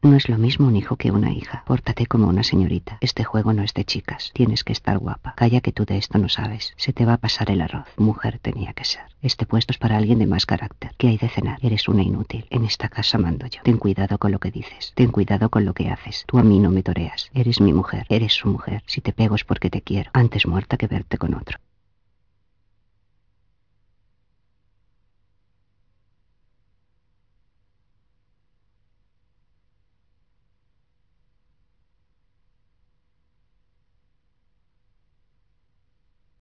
No es lo mismo un hijo que una hija. Pórtate como una señorita. Este juego no es de chicas. Tienes que estar guapa. Calla que tú de esto no sabes. Se te va a pasar el arroz. Mujer tenía que ser. Este puesto es para alguien de más carácter. ¿Qué hay de cenar? Eres una inútil. En esta casa mando yo. Ten cuidado con lo que dices. Ten cuidado con lo que haces. Tú a mí no me toreas. Eres mi mujer. Eres su mujer. Si te pego es porque te quiero. Antes muerta que verte con otro.